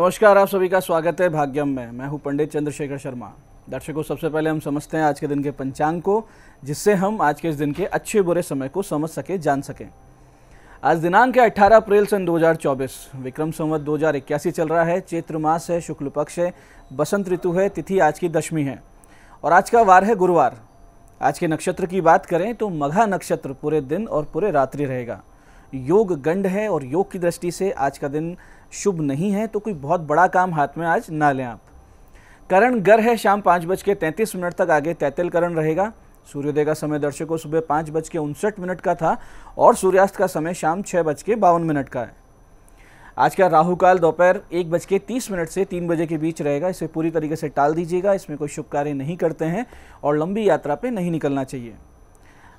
नमस्कार आप सभी का स्वागत है भाग्यम में मैं हूं पंडित चंद्रशेखर शर्मा दर्शकों सबसे पहले हम समझते हैं आज के दिन के पंचांग को जिससे हम आज के इस दिन के अच्छे बुरे समय को समझ सके जान सकें आज दिनांक है 18 अप्रैल सन 2024 विक्रम संवत दो चल रहा है चैत्र मास है शुक्ल पक्ष है बसंत ऋतु है तिथि आज की दशमी है और आज का वार है गुरुवार आज के नक्षत्र की बात करें तो मघा नक्षत्र पूरे दिन और पूरे रात्रि रहेगा योग गंड है और योग की दृष्टि से आज का दिन शुभ नहीं है तो कोई बहुत बड़ा काम हाथ में आज ना लें आप करण गर है शाम पाँच बज के तैंतीस मिनट तक आगे तैतल करण रहेगा सूर्योदय का समय दर्शकों सुबह पाँच बज के उनसठ मिनट का था और सूर्यास्त का समय शाम छः बज के बावन मिनट का है आज का राहु काल दोपहर एक बज के तीस मिनट से तीन बजे के बीच रहेगा इसे पूरी तरीके से टाल दीजिएगा इसमें कोई शुभ कार्य नहीं करते हैं और लंबी यात्रा पर नहीं निकलना चाहिए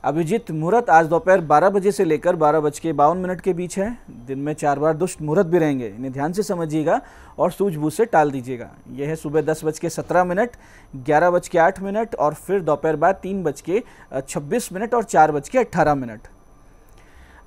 अभिजीत मुहूर्त आज दोपहर बारह बजे से लेकर बारह बज के बावन मिनट के बीच है दिन में चार बार दुष्ट मुहूर्त भी रहेंगे इन्हें ध्यान से समझिएगा और सूझबूझ से टाल दीजिएगा यह है सुबह दस बज के सत्रह मिनट ग्यारह बज के आठ मिनट और फिर दोपहर बाद तीन बज के छब्बीस मिनट और चार बज के अट्ठारह मिनट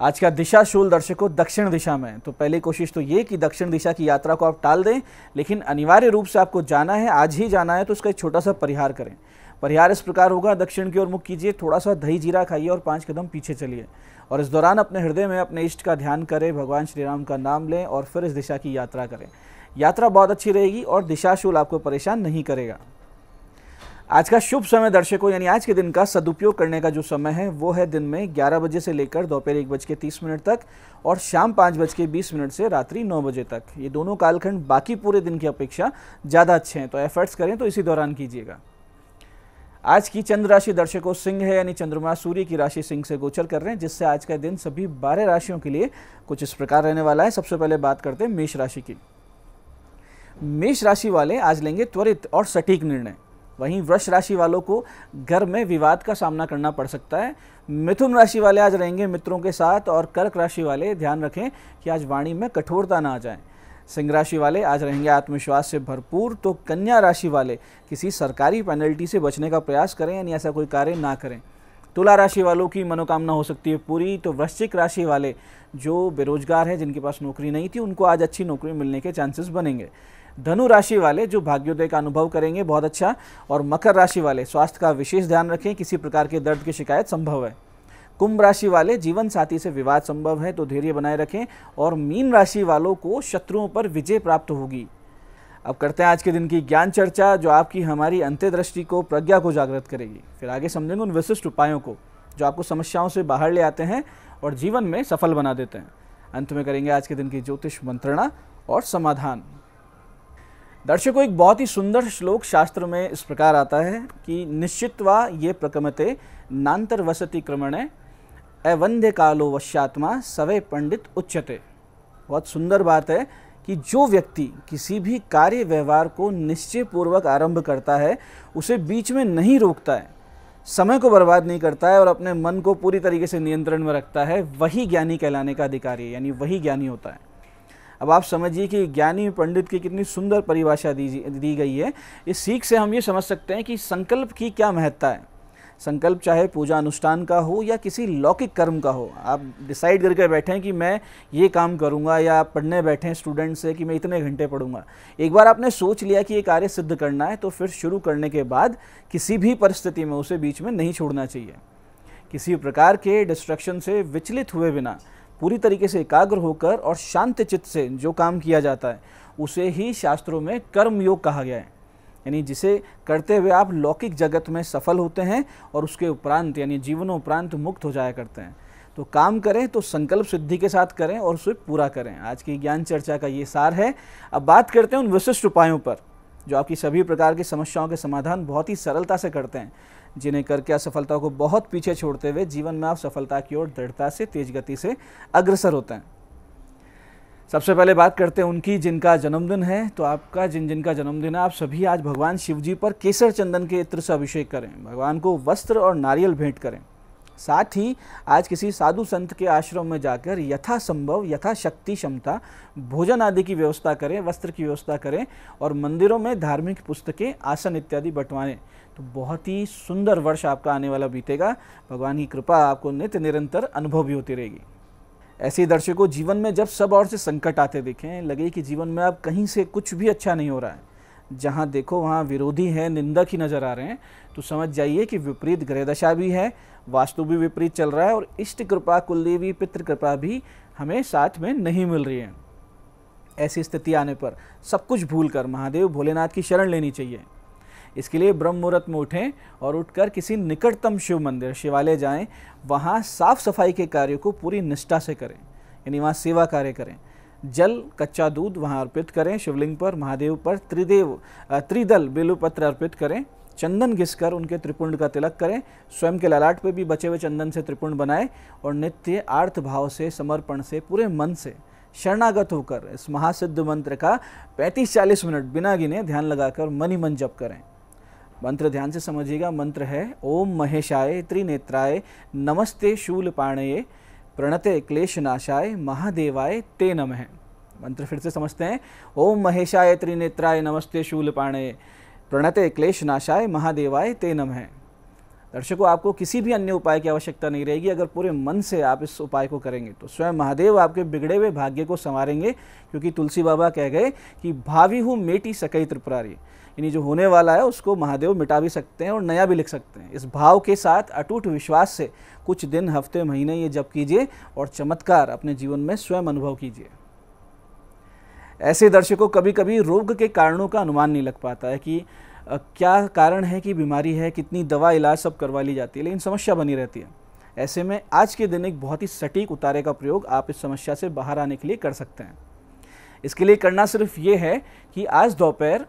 आज का दिशा शूल दर्शकों दक्षिण दिशा में तो पहली कोशिश तो ये कि दक्षिण दिशा की यात्रा को आप टाल दें लेकिन अनिवार्य रूप से आपको जाना है आज ही जाना है तो उसका एक छोटा सा परिहार करें परिहार इस प्रकार होगा दक्षिण की ओर मुख कीजिए थोड़ा सा दही जीरा खाइए और पाँच कदम पीछे चलिए और इस दौरान अपने हृदय में अपने इष्ट का ध्यान करें भगवान श्री राम का नाम लें और फिर इस दिशा की यात्रा करें यात्रा बहुत अच्छी रहेगी और दिशाशूल आपको परेशान नहीं करेगा आज का शुभ समय दर्शकों यानी आज के दिन का सदुपयोग करने का जो समय है वो है दिन में 11 बजे से लेकर दोपहर एक बज के तीस मिनट तक और शाम पाँच बज के बीस मिनट से रात्रि नौ बजे तक ये दोनों कालखंड बाकी पूरे दिन की अपेक्षा ज़्यादा अच्छे हैं तो एफर्ट्स करें तो इसी दौरान कीजिएगा आज की चंद्र राशि दर्शकों सिंह है यानी चंद्रमा सूर्य की राशि सिंह से गोचर कर रहे हैं जिससे आज का दिन सभी बारह राशियों के लिए कुछ इस प्रकार रहने वाला है सबसे पहले बात करते हैं मेष राशि की मेष राशि वाले आज लेंगे त्वरित और सटीक निर्णय वहीं वृष राशि वालों को घर में विवाद का सामना करना पड़ सकता है मिथुन राशि वाले आज रहेंगे मित्रों के साथ और कर्क राशि वाले ध्यान रखें कि आज वाणी में कठोरता ना आ जाए सिंह राशि वाले आज रहेंगे आत्मविश्वास से भरपूर तो कन्या राशि वाले किसी सरकारी पेनल्टी से बचने का प्रयास करें यानी ऐसा कोई कार्य ना करें तुला राशि वालों की मनोकामना हो सकती है पूरी तो वृश्चिक राशि वाले जो बेरोजगार हैं जिनके पास नौकरी नहीं थी उनको आज अच्छी नौकरी मिलने के चांसेस बनेंगे धनु राशि वाले जो भाग्योदय का अनुभव करेंगे बहुत अच्छा और मकर राशि वाले स्वास्थ्य का विशेष ध्यान रखें किसी प्रकार के दर्द की शिकायत संभव है कुंभ राशि वाले जीवन साथी से विवाद संभव है तो धैर्य बनाए रखें और मीन राशि वालों को शत्रुओं पर विजय प्राप्त होगी अब करते हैं आज के दिन की ज्ञान चर्चा जो आपकी हमारी अंत्यदृष्टि को प्रज्ञा को जागृत करेगी फिर आगे समझेंगे उन विशिष्ट उपायों को जो आपको समस्याओं से बाहर ले आते हैं और जीवन में सफल बना देते हैं अंत में करेंगे आज के दिन की ज्योतिष मंत्रणा और समाधान दर्शकों एक बहुत ही सुंदर श्लोक शास्त्र में इस प्रकार आता है कि निश्चित वा ये प्रकमते नांतर वसती क्रमण अवंध्य कालो वश्यात्मा सवे पंडित उच्चते बहुत सुंदर बात है कि जो व्यक्ति किसी भी कार्य व्यवहार को निश्चय पूर्वक आरंभ करता है उसे बीच में नहीं रोकता है समय को बर्बाद नहीं करता है और अपने मन को पूरी तरीके से नियंत्रण में रखता है वही ज्ञानी कहलाने का अधिकारी है यानी वही ज्ञानी होता है अब आप समझिए कि ज्ञानी पंडित की कितनी सुंदर परिभाषा दी दी गई है इस सीख से हम ये समझ सकते हैं कि संकल्प की क्या महत्ता है संकल्प चाहे पूजा अनुष्ठान का हो या किसी लौकिक कर्म का हो आप डिसाइड करके बैठें कि मैं ये काम करूँगा या आप पढ़ने हैं स्टूडेंट से कि मैं इतने घंटे पढ़ूँगा एक बार आपने सोच लिया कि ये कार्य सिद्ध करना है तो फिर शुरू करने के बाद किसी भी परिस्थिति में उसे बीच में नहीं छोड़ना चाहिए किसी प्रकार के डिस्ट्रक्शन से विचलित हुए बिना पूरी तरीके से एकाग्र होकर और शांत चित्त से जो काम किया जाता है उसे ही शास्त्रों में कर्मयोग कहा गया है यानी जिसे करते हुए आप लौकिक जगत में सफल होते हैं और उसके उपरांत यानी जीवनोपरांत मुक्त हो जाया करते हैं तो काम करें तो संकल्प सिद्धि के साथ करें और उसे पूरा करें आज की ज्ञान चर्चा का ये सार है अब बात करते हैं उन विशिष्ट उपायों पर जो आपकी सभी प्रकार की समस्याओं के समाधान बहुत ही सरलता से करते हैं जिन्हें करके असफलताओं को बहुत पीछे छोड़ते हुए जीवन में आप सफलता की ओर दृढ़ता से तेज गति से अग्रसर होते हैं सबसे पहले बात करते हैं उनकी जिनका जन्मदिन है तो आपका जिन जिनका जन्मदिन है आप सभी आज भगवान शिव जी पर केसर चंदन के इत्र से अभिषेक करें भगवान को वस्त्र और नारियल भेंट करें साथ ही आज किसी साधु संत के आश्रम में जाकर यथासंभव यथाशक्ति क्षमता भोजन आदि की व्यवस्था करें वस्त्र की व्यवस्था करें और मंदिरों में धार्मिक पुस्तकें आसन इत्यादि बंटवाएं तो बहुत ही सुंदर वर्ष आपका आने वाला बीतेगा भगवान की कृपा आपको नित्य निरंतर अनुभव भी होती रहेगी ऐसे दर्शकों जीवन में जब सब और से संकट आते दिखें लगे कि जीवन में अब कहीं से कुछ भी अच्छा नहीं हो रहा है जहाँ देखो वहाँ विरोधी हैं निंदक ही नज़र आ रहे हैं तो समझ जाइए कि विपरीत दशा भी है वास्तु भी विपरीत चल रहा है और इष्ट कृपा कुलदेवी पितृ कृपा भी हमें साथ में नहीं मिल रही है ऐसी स्थिति आने पर सब कुछ भूल कर महादेव भोलेनाथ की शरण लेनी चाहिए इसके लिए ब्रह्म मुहूर्त में उठें और उठकर किसी निकटतम शिव मंदिर शिवालय जाएं वहाँ साफ सफाई के कार्य को पूरी निष्ठा से करें यानी वहाँ सेवा कार्य करें जल कच्चा दूध वहाँ अर्पित करें शिवलिंग पर महादेव पर त्रिदेव त्रिदल बेलुपत्र अर्पित करें चंदन घिसकर उनके त्रिपुंड का तिलक करें स्वयं के ललाट पर भी बचे हुए चंदन से त्रिपुंड बनाएं और नित्य आर्थ भाव से समर्पण से पूरे मन से शरणागत होकर इस महासिद्ध मंत्र का 35-40 मिनट बिना गिने ध्यान लगाकर मन ही मन जप करें मंत्र ध्यान से समझिएगा मंत्र है ओम महेशाय त्रिनेत्राय नमस्ते शूल पाणये प्रणते क्लेशनाशाय महादेवाय ते नमः मंत्र फिर से समझते हैं ओम महेशाय त्रिनेत्राय नमस्ते शूल पाणये प्रणते क्लेशनाशाय महादेवाय ते नमः दर्शकों आपको किसी भी अन्य उपाय की आवश्यकता नहीं रहेगी अगर पूरे मन से आप इस उपाय को करेंगे तो स्वयं महादेव आपके बिगड़े हुए भाग्य को संवारेंगे क्योंकि तुलसी बाबा कह गए कि भावी हूँ मेटी सकई त्रिपुरारी यानी जो होने वाला है उसको महादेव मिटा भी सकते हैं और नया भी लिख सकते हैं इस भाव के साथ अटूट विश्वास से कुछ दिन हफ्ते महीने ये जब कीजिए और चमत्कार अपने जीवन में स्वयं अनुभव कीजिए ऐसे दर्शकों कभी कभी रोग के कारणों का अनुमान नहीं लग पाता है कि क्या कारण है कि बीमारी है कितनी दवा इलाज सब करवा ली जाती है लेकिन समस्या बनी रहती है ऐसे में आज के दिन एक बहुत ही सटीक उतारे का प्रयोग आप इस समस्या से बाहर आने के लिए कर सकते हैं इसके लिए करना सिर्फ ये है कि आज दोपहर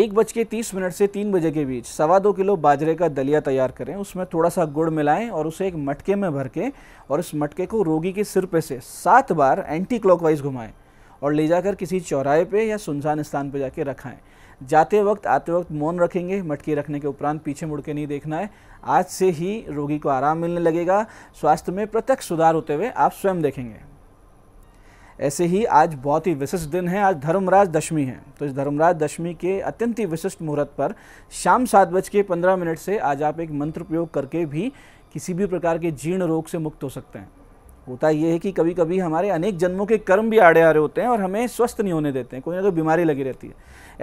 एक बज के तीस मिनट से तीन बजे के बीच सवा दो किलो बाजरे का दलिया तैयार करें उसमें थोड़ा सा गुड़ मिलाएं और उसे एक मटके में भर के और इस मटके को रोगी के सिर पे से सात बार एंटी क्लॉकवाइज घुमाएं और ले जाकर किसी चौराहे पे या सुनसान स्थान पे जाके रखाएं जाते वक्त आते वक्त मौन रखेंगे मटकी रखने के उपरांत पीछे मुड़ के नहीं देखना है आज से ही रोगी को आराम मिलने लगेगा स्वास्थ्य में प्रत्यक्ष सुधार होते हुए आप स्वयं देखेंगे ऐसे ही आज बहुत ही विशिष्ट दिन है आज धर्मराज दशमी है तो इस धर्मराज दशमी के अत्यंत ही विशिष्ट मुहूर्त पर शाम सात बज के पंद्रह मिनट से आज आप एक मंत्र प्रयोग करके भी किसी भी प्रकार के जीर्ण रोग से मुक्त हो सकते हैं होता ये है कि कभी कभी हमारे अनेक जन्मों के कर्म भी आड़े आ रहे होते हैं और हमें स्वस्थ नहीं होने देते हैं कोई ना कोई बीमारी लगी रहती है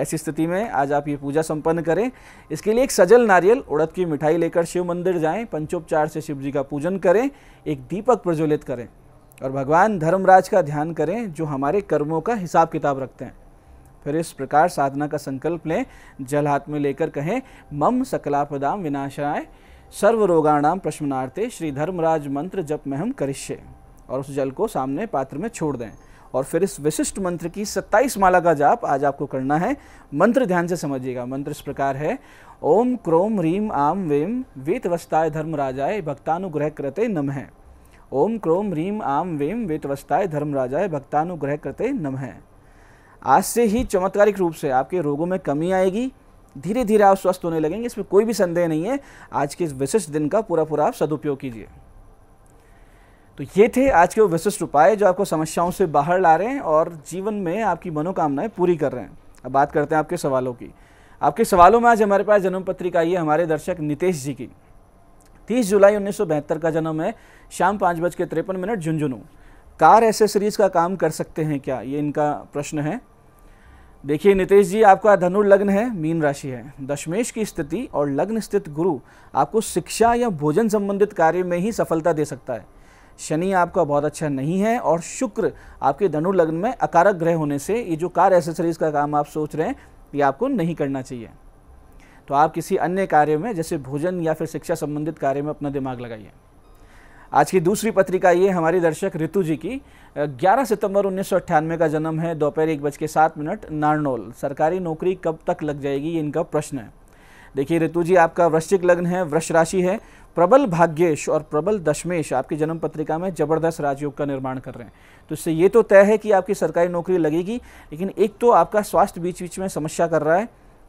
ऐसी स्थिति में आज आप ये पूजा संपन्न करें इसके लिए एक सजल नारियल उड़द की मिठाई लेकर शिव मंदिर जाएं पंचोपचार से शिव जी का पूजन करें एक दीपक प्रज्वलित करें और भगवान धर्मराज का ध्यान करें जो हमारे कर्मों का हिसाब किताब रखते हैं फिर इस प्रकार साधना का संकल्प लें जल हाथ में लेकर कहें मम सकलापदाम विनाशाएँ सर्व रोगाणाम प्रश्नार्थे श्री धर्मराज मंत्र जप में हम करिष्य और उस जल को सामने पात्र में छोड़ दें और फिर इस विशिष्ट मंत्र की 27 माला का जाप आज आपको करना है मंत्र ध्यान से समझिएगा मंत्र इस प्रकार है ओम क्रोम रीम आम वेम वेतवस्ताय धर्मराजाय भक्तानुग्रह कृते नम है ओम क्रोम रीम आम वेम वेतवस्ताय धर्मराजाय भक्तानुग्रह कृते नम है आज से ही चमत्कारिक रूप से आपके रोगों में कमी आएगी धीरे धीरे आप स्वस्थ होने लगेंगे इसमें कोई भी संदेह नहीं है आज के इस विशिष्ट दिन का पूरा पूरा आप सदुपयोग कीजिए तो ये थे आज के वो विशिष्ट उपाय जो आपको समस्याओं से बाहर ला रहे हैं और जीवन में आपकी मनोकामनाएं पूरी कर रहे हैं अब बात करते हैं आपके सवालों की आपके सवालों में आज हमारे पास जन्म पत्रिका आई है हमारे दर्शक नितेश जी की 30 जुलाई उन्नीस का जन्म है शाम पाँच बज के तिरपन मिनट झुंझुनू कार एसेसरीज का काम कर सकते हैं क्या ये इनका प्रश्न है देखिए नितेश जी आपका धनु लग्न है मीन राशि है दशमेश की स्थिति और लग्न स्थित गुरु आपको शिक्षा या भोजन संबंधित कार्य में ही सफलता दे सकता है शनि आपका बहुत अच्छा नहीं है और शुक्र आपके धनु लग्न में अकारक ग्रह होने से ये जो कार एसेसरीज का काम आप सोच रहे हैं ये आपको नहीं करना चाहिए तो आप किसी अन्य कार्य में जैसे भोजन या फिर शिक्षा संबंधित कार्य में अपना दिमाग लगाइए आज की दूसरी पत्रिका ये हमारी दर्शक ऋतु जी की 11 सितंबर उन्नीस का जन्म है दोपहर एक बज के सात मिनट नारनोल सरकारी नौकरी कब तक लग जाएगी ये इनका प्रश्न है देखिए ऋतु जी आपका वृश्चिक लग्न है वृक्ष राशि है प्रबल भाग्येश और प्रबल दशमेश आपकी जन्म पत्रिका में जबरदस्त राजयोग का निर्माण कर रहे हैं तो इससे ये तो तय है कि आपकी सरकारी नौकरी लगेगी लेकिन एक तो आपका स्वास्थ्य बीच बीच में समस्या कर रहा है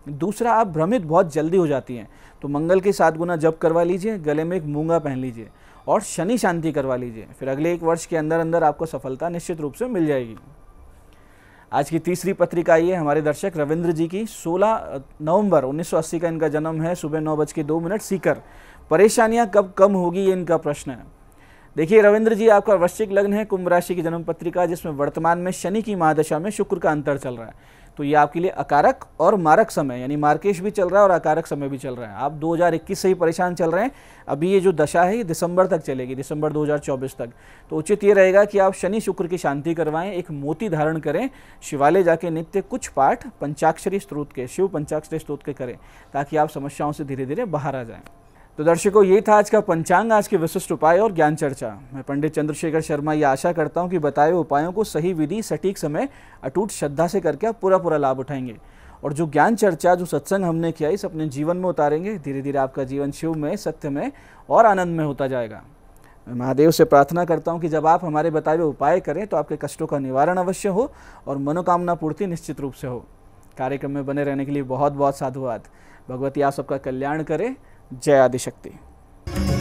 दूसरा आप भ्रमित बहुत जल्दी हो जाती हैं तो मंगल के साथ गुना जप करवा लीजिए गले में एक मूंगा पहन लीजिए और शनि शांति करवा लीजिए फिर अगले एक वर्ष के अंदर अंदर आपको सफलता निश्चित रूप से मिल जाएगी आज की तीसरी पत्रिका ये हमारे दर्शक रविंद्र जी की 16 नवंबर 1980 का इनका जन्म है सुबह नौ बज के दो मिनट सीकर परेशानियां कब कम होगी ये इनका प्रश्न है देखिए रविंद्र जी आपका वृश्चिक लग्न है कुंभ राशि की जन्म पत्रिका जिसमें वर्तमान में शनि की महादशा में शुक्र का अंतर चल रहा है तो ये आपके लिए अकारक और मारक समय यानी मार्केश भी चल रहा है और अकारक समय भी चल रहा है आप 2021 से ही परेशान चल रहे हैं अभी ये जो दशा है ये दिसंबर तक चलेगी दिसंबर 2024 तक तो उचित ये रहेगा कि आप शनि शुक्र की शांति करवाएं एक मोती धारण करें शिवालय जाके नित्य कुछ पाठ पंचाक्षरी स्त्रोत के शिव पंचाक्षरी स्त्रोत के करें ताकि आप समस्याओं से धीरे धीरे बाहर आ जाएँ तो दर्शकों यही था आज का पंचांग आज के विशिष्ट उपाय और ज्ञान चर्चा मैं पंडित चंद्रशेखर शर्मा ये आशा करता हूँ कि बताए उपायों को सही विधि सटीक समय अटूट श्रद्धा से करके आप पूरा पूरा लाभ उठाएंगे और जो ज्ञान चर्चा जो सत्संग हमने किया इस अपने जीवन में उतारेंगे धीरे धीरे आपका जीवन शिव में सत्य में और आनंद में होता जाएगा मैं महादेव से प्रार्थना करता हूँ कि जब आप हमारे बताए हुए उपाय करें तो आपके कष्टों का निवारण अवश्य हो और मनोकामना पूर्ति निश्चित रूप से हो कार्यक्रम में बने रहने के लिए बहुत बहुत साधुवाद भगवती आप सबका कल्याण करें जय आदिशक्ति